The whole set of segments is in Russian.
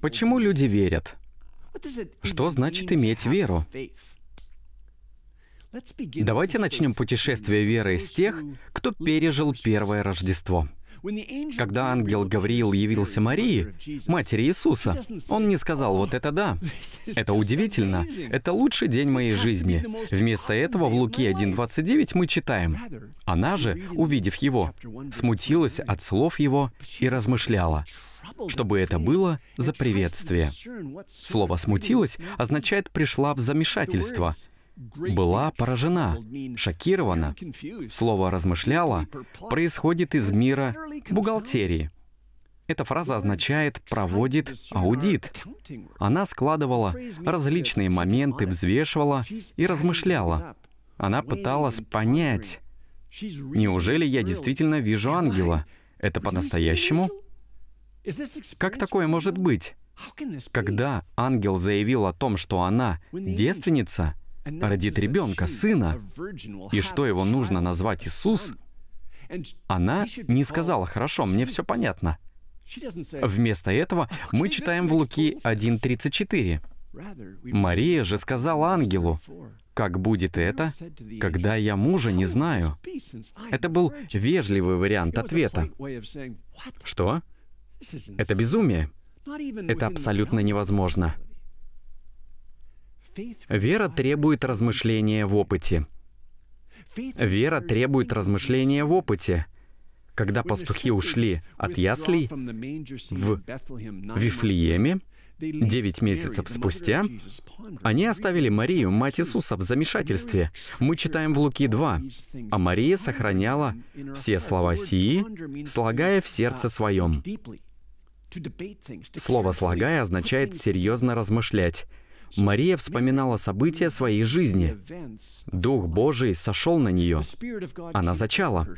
Почему люди верят? Что значит иметь веру? Давайте начнем путешествие веры с тех, кто пережил первое Рождество. Когда ангел Гавриил явился Марии, матери Иисуса, он не сказал «вот oh, это да». Это удивительно. Это лучший день моей жизни. Вместо этого в Луке 1.29 мы читаем. Она же, увидев его, смутилась от слов его и размышляла чтобы это было за приветствие. Слово «смутилась» означает «пришла в замешательство», была поражена, шокирована. Слово «размышляла» происходит из мира бухгалтерии. Эта фраза означает «проводит аудит». Она складывала различные моменты, взвешивала и размышляла. Она пыталась понять, неужели я действительно вижу ангела? Это по-настоящему? Как такое может быть? Когда ангел заявил о том, что она девственница, родит ребенка, сына, и что его нужно назвать Иисус, она не сказала, «Хорошо, мне все понятно». Вместо этого мы читаем в Луки 1.34. Мария же сказала ангелу, «Как будет это, когда я мужа не знаю?» Это был вежливый вариант ответа. Что? Это безумие. Это абсолютно невозможно. Вера требует размышления в опыте. Вера требует размышления в опыте. Когда пастухи ушли от яслей в Вифлееме, Девять месяцев спустя они оставили Марию, мать Иисуса, в замешательстве. Мы читаем в Луки 2. «А Мария сохраняла все слова сии, слагая в сердце своем». Слово «слагая» означает «серьезно размышлять». Мария вспоминала события своей жизни. Дух Божий сошел на нее. Она зачала.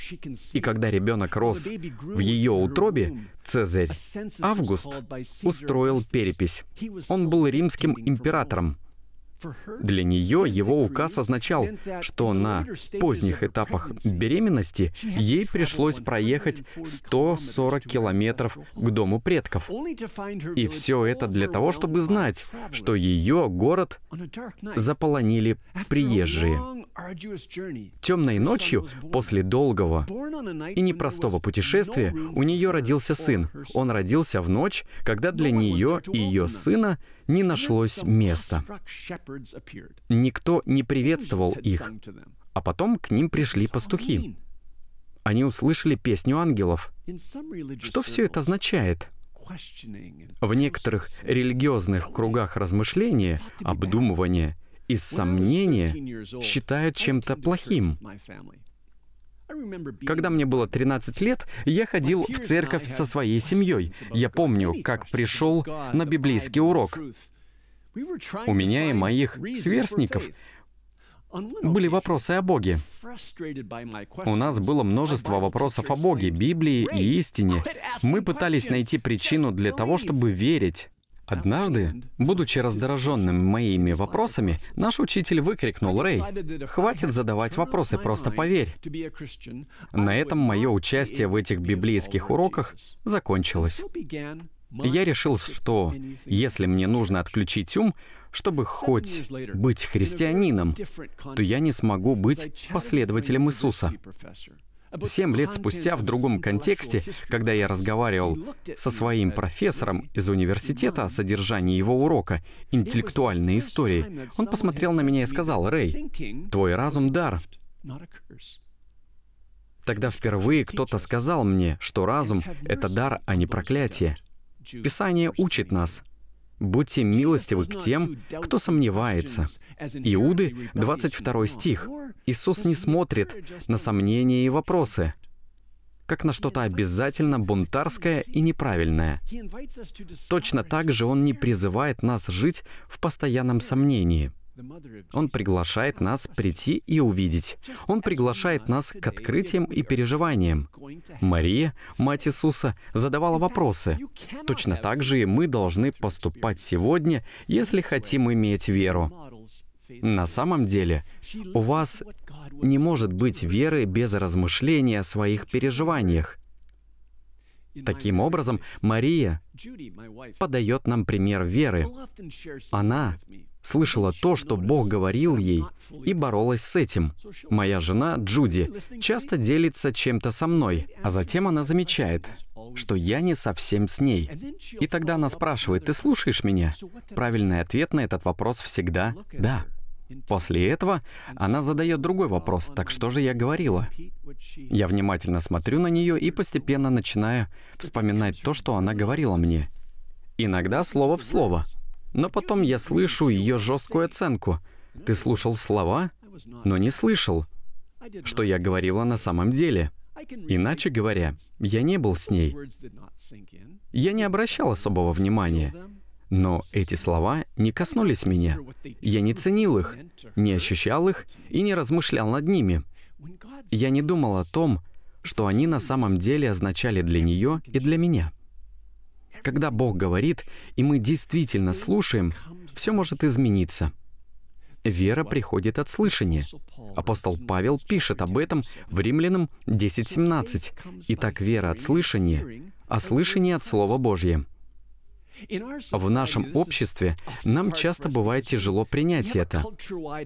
И когда ребенок рос в ее утробе, Цезарь Август устроил перепись. Он был римским императором. Для нее его указ означал, что на поздних этапах беременности ей пришлось проехать 140 километров к дому предков. И все это для того, чтобы знать, что ее город заполонили приезжие. Темной ночью, после долгого и непростого путешествия, у нее родился сын. Он родился в ночь, когда для нее и ее сына не нашлось места. Никто не приветствовал их. А потом к ним пришли пастухи. Они услышали песню ангелов. Что все это означает? В некоторых религиозных кругах размышления, обдумывания и сомнения считают чем-то плохим. Когда мне было 13 лет, я ходил в церковь со своей семьей. Я помню, как пришел на библейский урок. У меня и моих сверстников были вопросы о Боге. У нас было множество вопросов о Боге, Библии и истине. Мы пытались найти причину для того, чтобы верить. Однажды, будучи раздраженным моими вопросами, наш учитель выкрикнул, «Рэй, хватит задавать вопросы, просто поверь». На этом мое участие в этих библейских уроках закончилось. Я решил, что если мне нужно отключить ум, чтобы хоть быть христианином, то я не смогу быть последователем Иисуса. Семь лет спустя в другом контексте, когда я разговаривал со своим профессором из университета о содержании его урока «Интеллектуальной истории», он посмотрел на меня и сказал, «Рэй, твой разум — дар». Тогда впервые кто-то сказал мне, что разум — это дар, а не проклятие. Писание учит нас, «Будьте милостивы к тем, кто сомневается». Иуды, 22 e стих. E Иисус не смотрит на сомнения и вопросы, как на что-то обязательно бунтарское и неправильное. Точно так же Он не призывает нас жить в постоянном сомнении — он приглашает нас прийти и увидеть. Он приглашает нас к открытиям и переживаниям. Мария, Мать Иисуса, задавала вопросы. Точно так же и мы должны поступать сегодня, если хотим иметь веру. На самом деле, у вас не может быть веры без размышления о своих переживаниях. Таким образом, Мария подает нам пример веры. Она слышала то, что Бог говорил ей, и боролась с этим. Моя жена, Джуди, часто делится чем-то со мной, а затем она замечает, что я не совсем с ней. И тогда она спрашивает, «Ты слушаешь меня?» Правильный ответ на этот вопрос всегда «да». После этого она задает другой вопрос, «Так что же я говорила?» Я внимательно смотрю на нее и постепенно начинаю вспоминать то, что она говорила мне. Иногда слово в слово — но потом я слышу ее жесткую оценку. Ты слушал слова, но не слышал, что я говорила на самом деле. Иначе говоря, я не был с ней. Я не обращал особого внимания. Но эти слова не коснулись меня. Я не ценил их, не ощущал их и не размышлял над ними. Я не думал о том, что они на самом деле означали для нее и для меня. Когда Бог говорит, и мы действительно слушаем, все может измениться. Вера приходит от слышания. Апостол Павел пишет об этом в Римлянам 10.17. «Итак, вера от слышания, а слышание от Слова Божьего». В нашем обществе нам часто бывает тяжело принять это.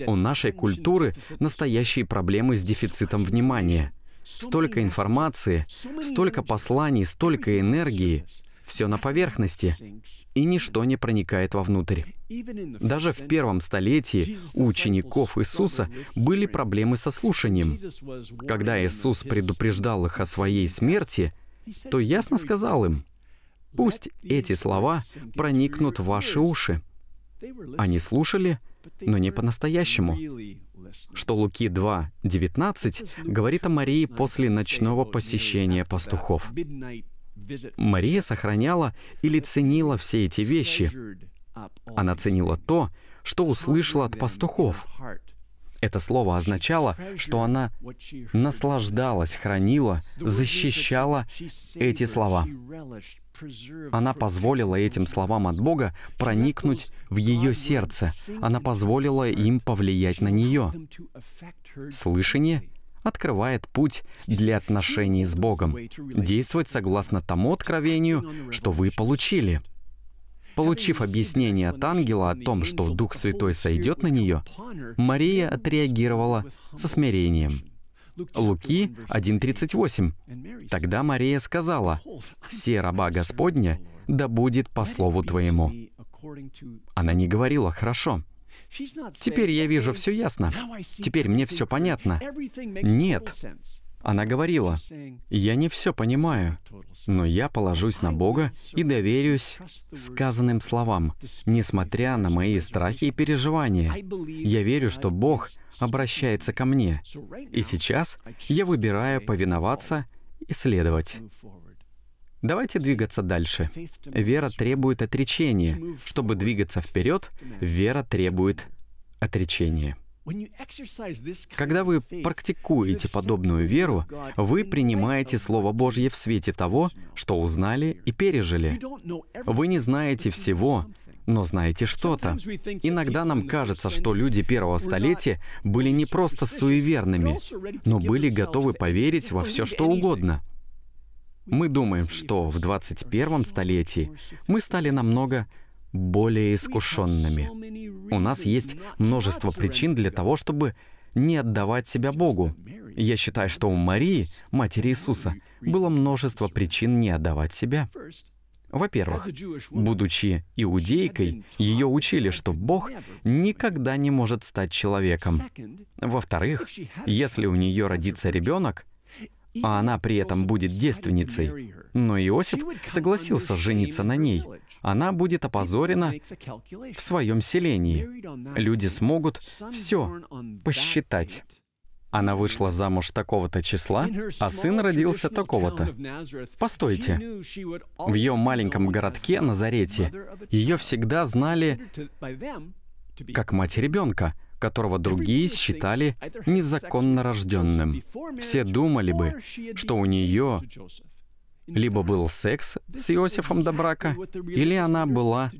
У нашей культуры настоящие проблемы с дефицитом внимания. Столько информации, столько посланий, столько энергии, все на поверхности, и ничто не проникает вовнутрь. Даже в первом столетии у учеников Иисуса были проблемы со слушанием. Когда Иисус предупреждал их о своей смерти, то ясно сказал им, «Пусть эти слова проникнут в ваши уши». Они слушали, но не по-настоящему. Что Луки 2:19 говорит о Марии после ночного посещения пастухов. Мария сохраняла или ценила все эти вещи. Она ценила то, что услышала от пастухов. Это слово означало, что она наслаждалась, хранила, защищала эти слова. Она позволила этим словам от Бога проникнуть в ее сердце. Она позволила им повлиять на нее. Слышание открывает путь для отношений с Богом. Действовать согласно тому откровению, что вы получили. Получив объяснение от ангела о том, что Дух Святой сойдет на нее, Мария отреагировала со смирением. Луки 1.38. «Тогда Мария сказала, «Се раба Господня, да будет по слову Твоему». Она не говорила «хорошо». Теперь я вижу все ясно. Теперь мне все понятно. Нет. Она говорила, «Я не все понимаю, но я положусь на Бога и доверюсь сказанным словам, несмотря на мои страхи и переживания. Я верю, что Бог обращается ко мне, и сейчас я выбираю повиноваться и следовать». Давайте двигаться дальше. Вера требует отречения. Чтобы двигаться вперед, вера требует отречения. Когда вы практикуете подобную веру, вы принимаете Слово Божье в свете того, что узнали и пережили. Вы не знаете всего, но знаете что-то. Иногда нам кажется, что люди первого столетия были не просто суеверными, но были готовы поверить во все что угодно — мы думаем, что в 21 столетии мы стали намного более искушенными. У нас есть множество причин для того, чтобы не отдавать себя Богу. Я считаю, что у Марии, матери Иисуса, было множество причин не отдавать себя. Во-первых, будучи иудейкой, ее учили, что Бог никогда не может стать человеком. Во-вторых, если у нее родится ребенок, а она при этом будет девственницей. Но Иосиф согласился жениться на ней. Она будет опозорена в своем селении. Люди смогут все посчитать. Она вышла замуж такого-то числа, а сын родился такого-то. Постойте. В ее маленьком городке Назарете ее всегда знали как мать ребенка, которого другие считали незаконно рожденным. Все думали бы, что у нее либо был секс с Иосифом до брака, или она была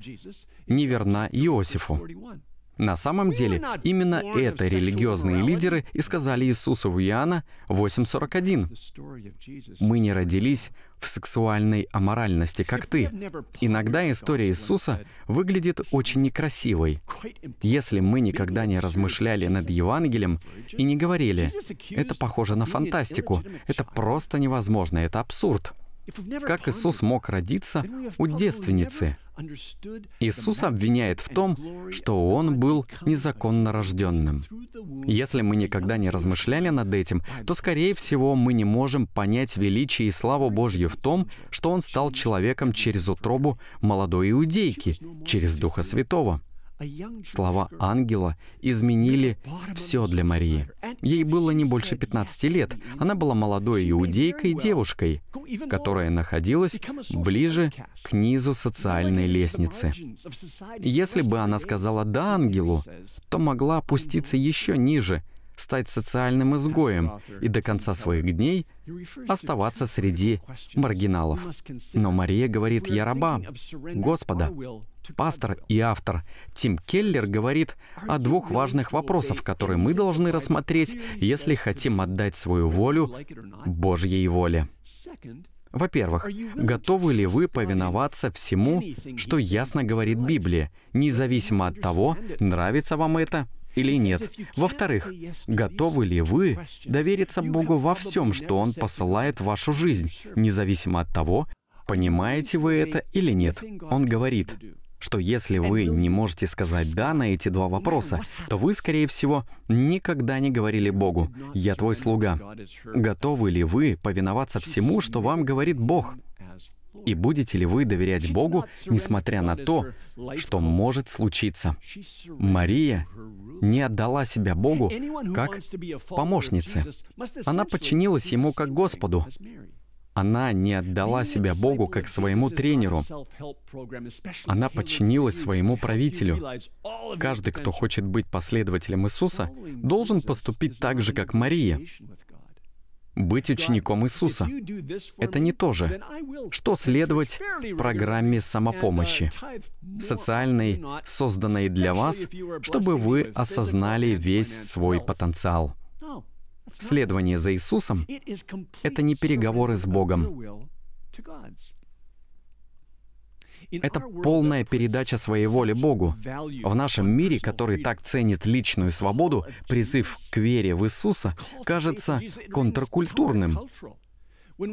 неверна Иосифу. На самом деле, именно это религиозные лидеры и сказали Иисусу в Иоанна 8.41. «Мы не родились в сексуальной аморальности, как ты. Иногда история Иисуса выглядит очень некрасивой. Если мы никогда не размышляли над Евангелием и не говорили, это похоже на фантастику, это просто невозможно, это абсурд. Как Иисус мог родиться у девственницы? Иисус обвиняет в том, что он был незаконно рожденным. Если мы никогда не размышляли над этим, то, скорее всего, мы не можем понять величие и славу Божью в том, что он стал человеком через утробу молодой иудейки, через Духа Святого. Слова ангела изменили все для Марии. Ей было не больше 15 лет. Она была молодой иудейкой девушкой, которая находилась ближе к низу социальной лестницы. Если бы она сказала «да» ангелу, то могла опуститься еще ниже, стать социальным изгоем и до конца своих дней оставаться среди маргиналов. Но Мария говорит «я раба Господа, Пастор и автор Тим Келлер говорит о двух важных вопросах, которые мы должны рассмотреть, если хотим отдать свою волю Божьей воле. Во-первых, готовы ли вы повиноваться всему, что ясно говорит Библия, независимо от того, нравится вам это или нет. Во-вторых, готовы ли вы довериться Богу во всем, что Он посылает в вашу жизнь, независимо от того, понимаете вы это или нет. Он говорит, что если вы не можете сказать «да» на эти два вопроса, то вы, скорее всего, никогда не говорили Богу «Я твой слуга». Готовы ли вы повиноваться всему, что вам говорит Бог? И будете ли вы доверять Богу, несмотря на то, что может случиться? Мария не отдала себя Богу как помощнице. Она подчинилась Ему как Господу. Она не отдала себя Богу как своему тренеру. Она подчинилась своему правителю. Каждый, кто хочет быть последователем Иисуса, должен поступить так же, как Мария. Быть учеником Иисуса — это не то же, что следовать программе uh, самопомощи, социальной, созданной для вас, чтобы вы осознали весь свой потенциал. Следование за Иисусом — это не переговоры с Богом. Это полная передача своей воли Богу. В нашем мире, который так ценит личную свободу, призыв к вере в Иисуса кажется контркультурным.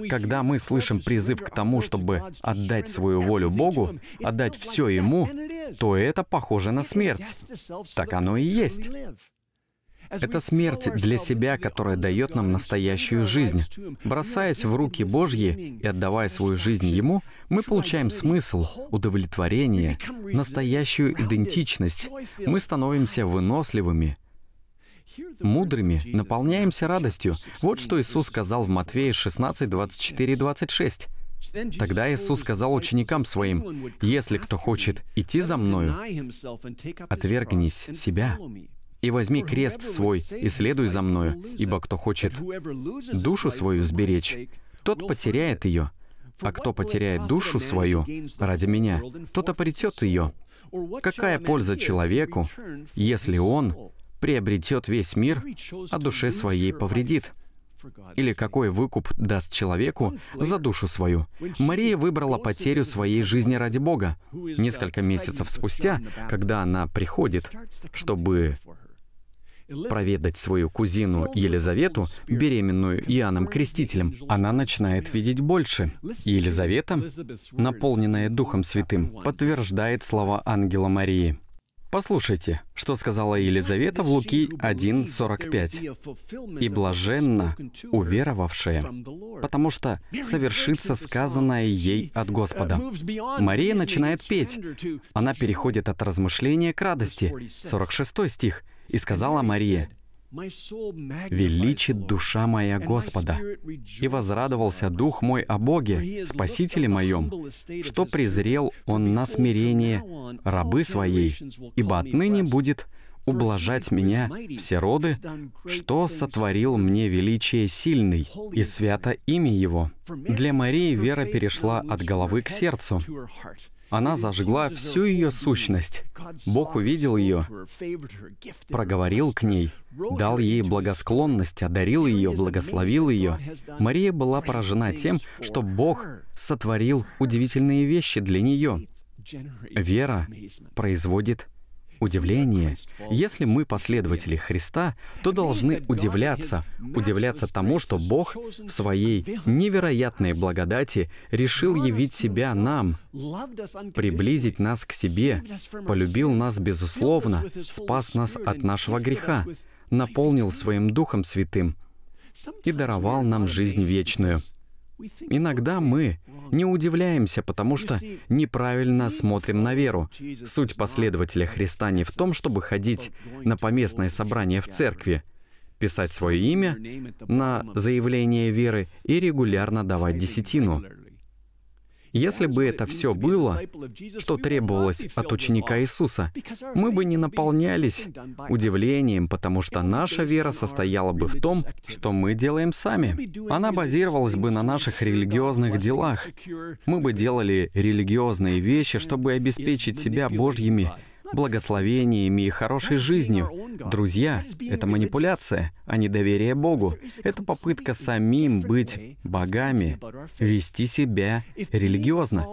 Когда мы слышим призыв к тому, чтобы отдать свою волю Богу, отдать все Ему, то это похоже на смерть. Так оно и есть. Это смерть для себя, которая дает нам настоящую жизнь. Бросаясь в руки Божьи и отдавая свою жизнь Ему, мы получаем смысл, удовлетворение, настоящую идентичность. Мы становимся выносливыми, мудрыми, наполняемся радостью. Вот что Иисус сказал в Матвея 16, 24 и 26. Тогда Иисус сказал ученикам своим, «Если кто хочет идти за Мною, отвергнись себя, и возьми крест свой, и следуй за мною, ибо кто хочет душу свою сберечь, тот потеряет ее, а кто потеряет душу свою ради меня, тот обретет ее. Какая польза человеку, если он приобретет весь мир, а душе своей повредит? Или какой выкуп даст человеку за душу свою? Мария выбрала потерю своей жизни ради Бога. Несколько месяцев спустя, когда она приходит, чтобы проведать свою кузину Елизавету, беременную Иоанном Крестителем, она начинает видеть больше. Елизавета, наполненная Духом Святым, подтверждает слова ангела Марии. Послушайте, что сказала Елизавета в Луки 1.45. «И блаженно уверовавшая, потому что совершится сказанное ей от Господа». Мария начинает петь. Она переходит от размышления к радости. 46 стих. И сказала Мария, «Величит душа моя Господа, и возрадовался дух мой о Боге, Спасителе моем, что презрел он на смирение рабы своей, ибо отныне будет ублажать меня все роды, что сотворил мне величие сильный, и свято имя его». Для Марии вера перешла от головы к сердцу. Она зажгла всю ее сущность. Бог увидел ее, проговорил к ней, дал ей благосклонность, одарил ее, благословил ее. Мария была поражена тем, что Бог сотворил удивительные вещи для нее. Вера производит удивление. Если мы последователи Христа, то должны удивляться, удивляться тому, что Бог в своей невероятной благодати решил явить себя нам, приблизить нас к себе, полюбил нас безусловно, спас нас от нашего греха, наполнил своим Духом Святым и даровал нам жизнь вечную — Иногда мы не удивляемся, потому что неправильно смотрим на веру. Суть последователя Христа не в том, чтобы ходить на поместное собрание в церкви, писать свое имя на заявление веры и регулярно давать десятину. Если бы это все было, что требовалось от ученика Иисуса, мы бы не наполнялись удивлением, потому что наша вера состояла бы в том, что мы делаем сами. Она базировалась бы на наших религиозных делах. Мы бы делали религиозные вещи, чтобы обеспечить себя Божьими благословениями и хорошей жизнью. Друзья, это манипуляция, а не доверие Богу. Это попытка самим быть богами, вести себя религиозно.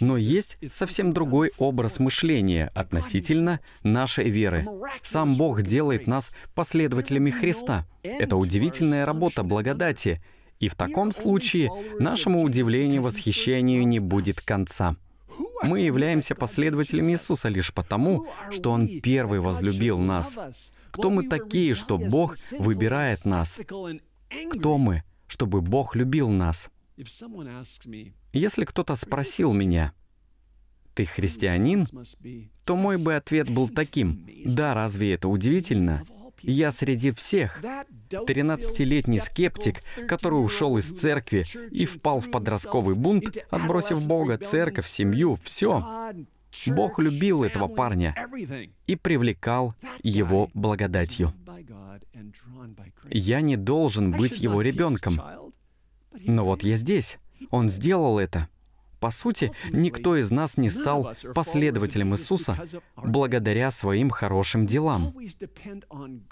Но есть совсем другой образ мышления относительно нашей веры. Сам Бог делает нас последователями Христа. Это удивительная работа благодати, и в таком случае нашему удивлению восхищению не будет конца. Мы являемся последователями Иисуса лишь потому, что Он первый возлюбил нас. Кто мы такие, что Бог выбирает нас? Кто мы, чтобы Бог любил нас? Если кто-то спросил меня, «Ты христианин?», то мой бы ответ был таким, «Да, разве это удивительно?» Я среди всех. 13-летний скептик, который ушел из церкви и впал в подростковый бунт, отбросив Бога, церковь, семью, все. Бог любил этого парня и привлекал его благодатью. Я не должен быть его ребенком. Но вот я здесь. Он сделал это. По сути, никто из нас не стал последователем Иисуса благодаря своим хорошим делам.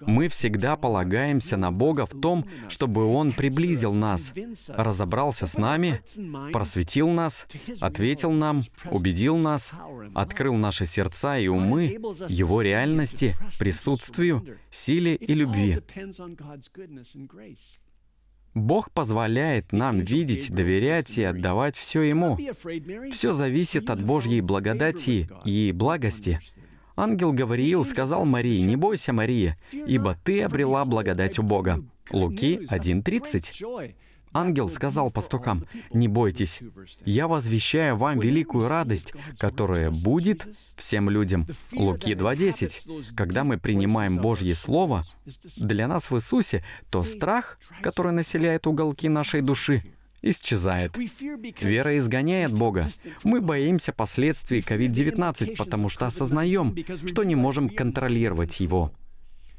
Мы всегда полагаемся на Бога в том, чтобы Он приблизил нас, разобрался с нами, просветил нас, ответил нам, убедил нас, открыл наши сердца и умы, Его реальности, присутствию, силе и любви. Бог позволяет нам видеть, доверять и отдавать все Ему. Все зависит от Божьей благодати и благости. Ангел Гавриил сказал Марии, «Не бойся, Мария, ибо ты обрела благодать у Бога». Луки 1.30. Ангел сказал пастухам, «Не бойтесь, я возвещаю вам великую радость, которая будет всем людям». Луки 2.10. Когда мы принимаем Божье Слово, для нас в Иисусе, то страх, который населяет уголки нашей души, исчезает. Вера изгоняет Бога. Мы боимся последствий COVID-19, потому что осознаем, что не можем контролировать его.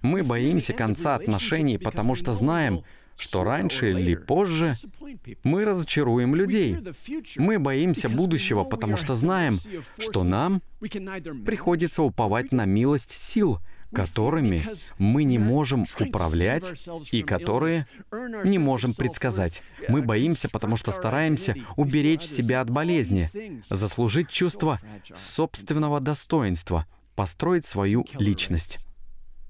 Мы боимся конца отношений, потому что знаем, что раньше или позже мы разочаруем людей. Мы боимся будущего, потому что знаем, что нам приходится уповать на милость сил, которыми мы не можем управлять и которые не можем предсказать. Мы боимся, потому что стараемся уберечь себя от болезни, заслужить чувство собственного достоинства, построить свою личность.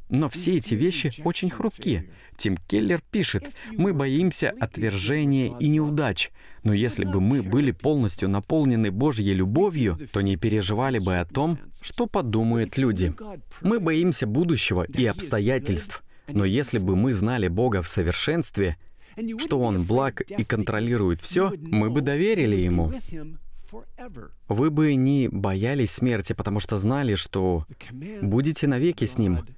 Но все эти вещи очень хрупкие. Тим Келлер пишет, мы боимся отвержения и неудач, но если бы мы были полностью наполнены Божьей любовью, то не переживали бы о том, что подумают люди. Мы боимся будущего и обстоятельств, но если бы мы знали Бога в совершенстве, что Он благ и контролирует все, мы бы доверили Ему. Вы бы не боялись смерти, потому что знали, что будете навеки с Ним —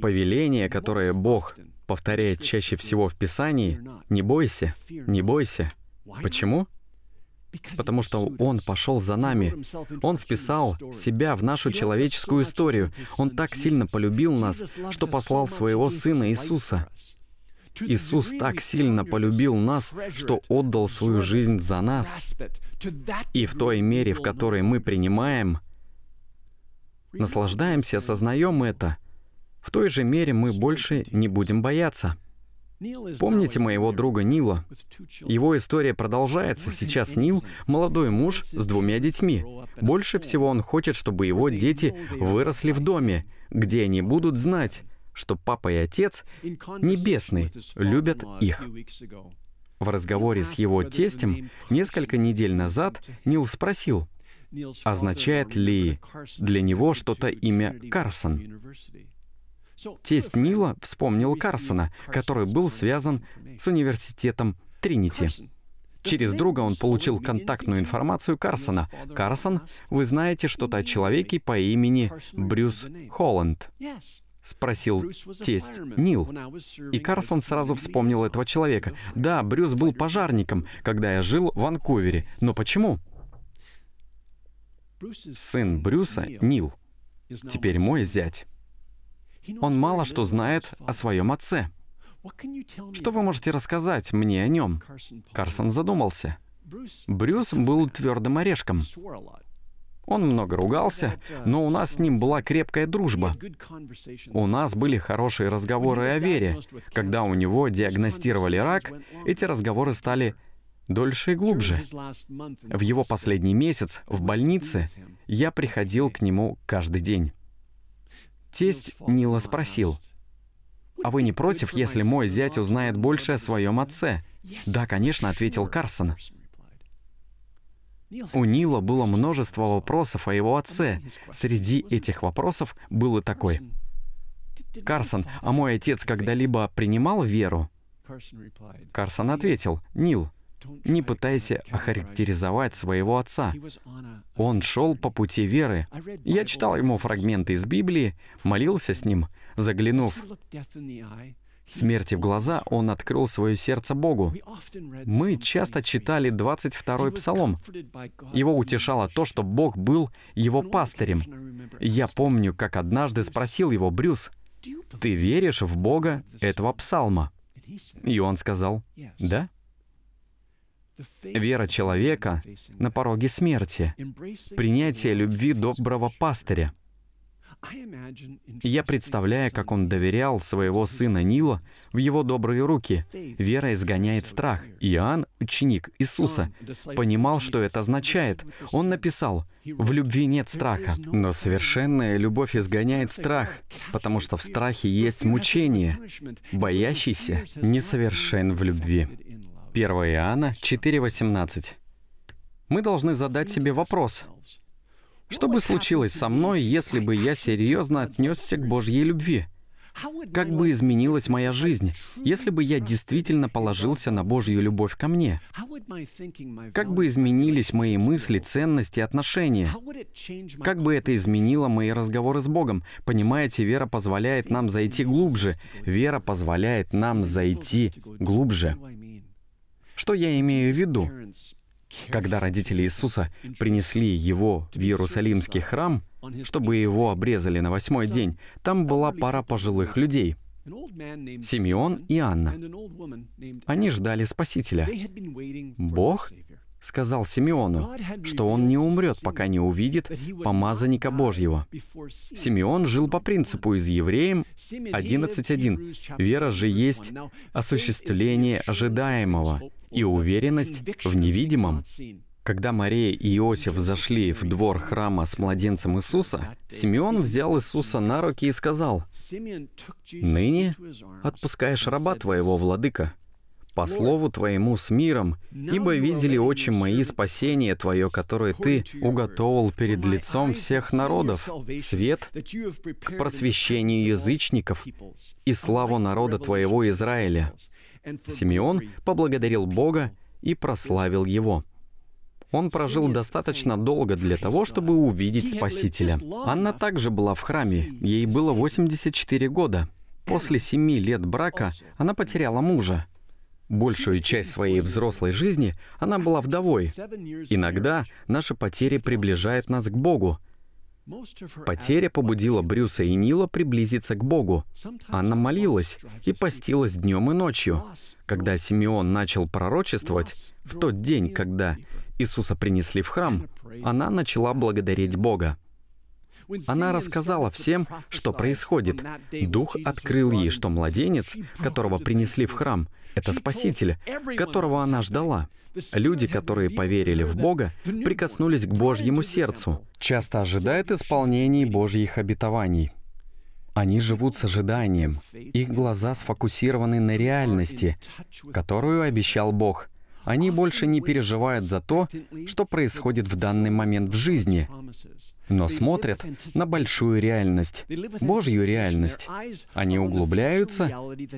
повеление, которое Бог повторяет чаще всего в Писании, «Не бойся, не бойся». Почему? Потому что Он пошел за нами. Он вписал себя в нашу человеческую историю. Он так сильно полюбил нас, что послал Своего Сына Иисуса. Иисус так сильно полюбил нас, что отдал свою жизнь за нас. И в той мере, в которой мы принимаем, наслаждаемся, осознаем это — в той же мере мы больше не будем бояться. Помните моего друга Нила? Его история продолжается. Сейчас Нил — молодой муж с двумя детьми. Больше всего он хочет, чтобы его дети выросли в доме, где они будут знать, что папа и отец небесный любят их. В разговоре с его тестем несколько недель назад Нил спросил, означает ли для него что-то имя Карсон. Тесть Нила вспомнил Карсона, который был связан с университетом Тринити. Через друга он получил контактную информацию Карсона. Карсон, вы знаете что-то о человеке по имени Брюс Холланд? — спросил тесть Нил. И Карсон сразу вспомнил этого человека. «Да, Брюс был пожарником, когда я жил в Ванкувере. Но почему?» Сын Брюса, Нил, теперь мой зять. Он мало что знает о своем отце. Что вы можете рассказать мне о нем? Карсон задумался. Брюс был твердым орешком. Он много ругался, но у нас с ним была крепкая дружба. У нас были хорошие разговоры о вере. Когда у него диагностировали рак, эти разговоры стали дольше и глубже. В его последний месяц в больнице я приходил к нему каждый день. Тесть Нила спросил, «А вы не против, если мой зять узнает больше о своем отце?» «Да, конечно», — ответил Карсон. У Нила было множество вопросов о его отце. Среди этих вопросов было такой. «Карсон, а мой отец когда-либо принимал веру?» Карсон ответил, «Нил, не пытайся охарактеризовать своего отца. Он шел по пути веры. Я читал ему фрагменты из Библии, молился с ним, заглянув смерти в глаза, он открыл свое сердце Богу. Мы часто читали 22-й псалом. Его утешало то, что Бог был его пастырем. Я помню, как однажды спросил его Брюс, «Ты веришь в Бога этого псалма?» И он сказал, «Да». Вера человека на пороге смерти, принятие любви доброго пастыря. Я представляю, как он доверял своего сына Нила в его добрые руки. Вера изгоняет страх. Иоанн, ученик Иисуса, понимал, что это означает. Он написал, «В любви нет страха». Но совершенная любовь изгоняет страх, потому что в страхе есть мучение. Боящийся несовершен в любви. 1 Иоанна 4.18. Мы должны задать себе вопрос. Что бы случилось со мной, если бы я серьезно отнесся к Божьей любви? Как бы изменилась моя жизнь, если бы я действительно положился на Божью любовь ко мне? Как бы изменились мои мысли, ценности, отношения? Как бы это изменило мои разговоры с Богом? Понимаете, вера позволяет нам зайти глубже. Вера позволяет нам зайти глубже. Что я имею в виду? Когда родители Иисуса принесли его в Иерусалимский храм, чтобы его обрезали на восьмой день, там была пара пожилых людей — Симеон и Анна. Они ждали Спасителя. Бог сказал Симеону, что он не умрет, пока не увидит помазанника Божьего. Симеон жил по принципу из Евреям 11.1. «Вера же есть осуществление ожидаемого, и уверенность в невидимом. Когда Мария и Иосиф зашли в двор храма с младенцем Иисуса, Симеон взял Иисуса на руки и сказал, «Ныне отпускаешь раба твоего, владыка, по слову твоему с миром, ибо видели очи мои спасение твое, которое ты уготовал перед лицом всех народов, свет к просвещению язычников и славу народа твоего Израиля». Симеон поблагодарил Бога и прославил Его. Он прожил достаточно долго для того, чтобы увидеть Спасителя. Анна также была в храме, ей было 84 года. После семи лет брака она потеряла мужа. Большую часть своей взрослой жизни она была вдовой. Иногда наши потери приближают нас к Богу, Потеря побудила Брюса и Нила приблизиться к Богу. Она молилась и постилась днем и ночью. Когда Симеон начал пророчествовать, в тот день, когда Иисуса принесли в храм, она начала благодарить Бога. Она рассказала всем, что происходит. Дух открыл ей, что младенец, которого принесли в храм, это Спаситель, которого она ждала. Люди, которые поверили в Бога, прикоснулись к Божьему сердцу. Часто ожидают исполнений Божьих обетований. Они живут с ожиданием. Их глаза сфокусированы на реальности, которую обещал Бог. Они больше не переживают за то, что происходит в данный момент в жизни, но смотрят на большую реальность, Божью реальность. Они углубляются.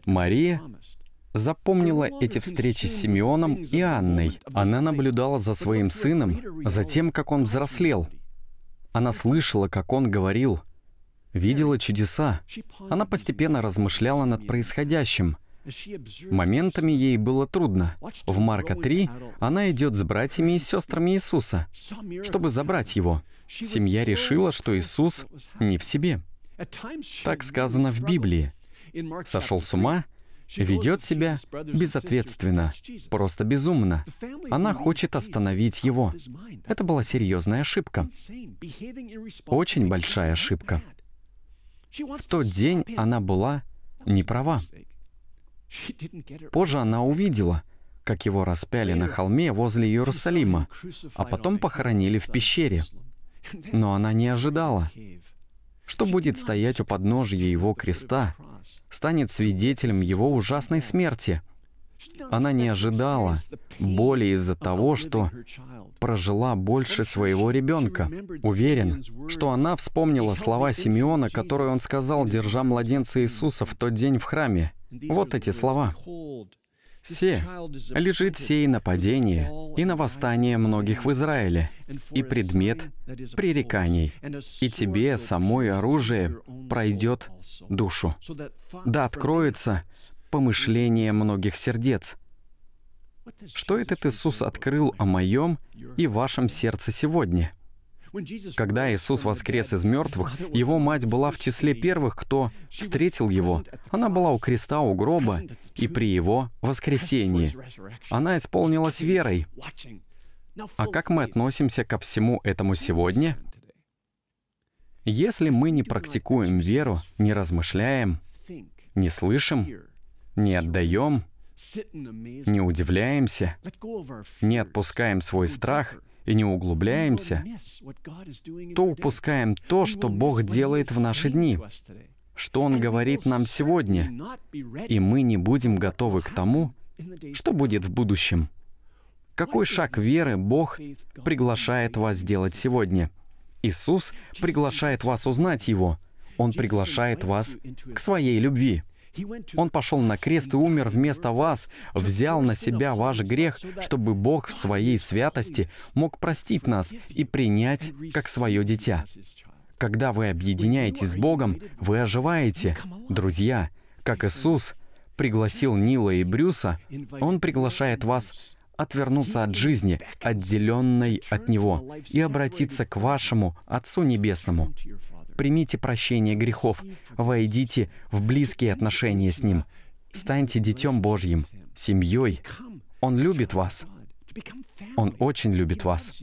Мария запомнила эти встречи с Симеоном и Анной. Она наблюдала за своим сыном, за тем, как он взрослел. Она слышала, как он говорил, видела чудеса. Она постепенно размышляла над происходящим. Моментами ей было трудно. В Марка 3 она идет с братьями и сестрами Иисуса, чтобы забрать его. Семья решила, что Иисус не в себе. Так сказано в Библии. Сошел с ума — ведет себя безответственно, просто безумно. Она хочет остановить его. Это была серьезная ошибка. Очень большая ошибка. В тот день она была не права. Позже она увидела, как его распяли на холме возле Иерусалима, а потом похоронили в пещере. Но она не ожидала, что будет стоять у подножья его креста станет свидетелем его ужасной смерти. Она не ожидала боли из-за того, что прожила больше своего ребенка. Уверен, что она вспомнила слова Симеона, которые он сказал, держа младенца Иисуса в тот день в храме. Вот эти слова. Се лежит сей нападение и на восстание многих в Израиле, и предмет пререканий, и тебе самой оружие пройдет душу. Да откроется помышление многих сердец. Что этот Иисус открыл о моем и вашем сердце сегодня — когда Иисус воскрес из мертвых, его мать была в числе первых, кто встретил его. Она была у креста, у гроба, и при его воскресении. Она исполнилась верой. А как мы относимся ко всему этому сегодня? Если мы не практикуем веру, не размышляем, не слышим, не отдаем, не удивляемся, не отпускаем свой страх — и не углубляемся, то упускаем то, что Бог делает в наши дни, что Он говорит нам сегодня, и мы не будем готовы к тому, что будет в будущем. Какой шаг веры Бог приглашает вас сделать сегодня? Иисус приглашает вас узнать Его. Он приглашает вас к своей любви. Он пошел на крест и умер вместо вас, взял на себя ваш грех, чтобы Бог в своей святости мог простить нас и принять как свое дитя. Когда вы объединяетесь с Богом, вы оживаете. Друзья, как Иисус пригласил Нила и Брюса, Он приглашает вас отвернуться от жизни, отделенной от Него, и обратиться к вашему Отцу Небесному примите прощение грехов, войдите в близкие отношения с Ним, станьте детем Божьим, семьей. Он любит вас. Он очень любит вас.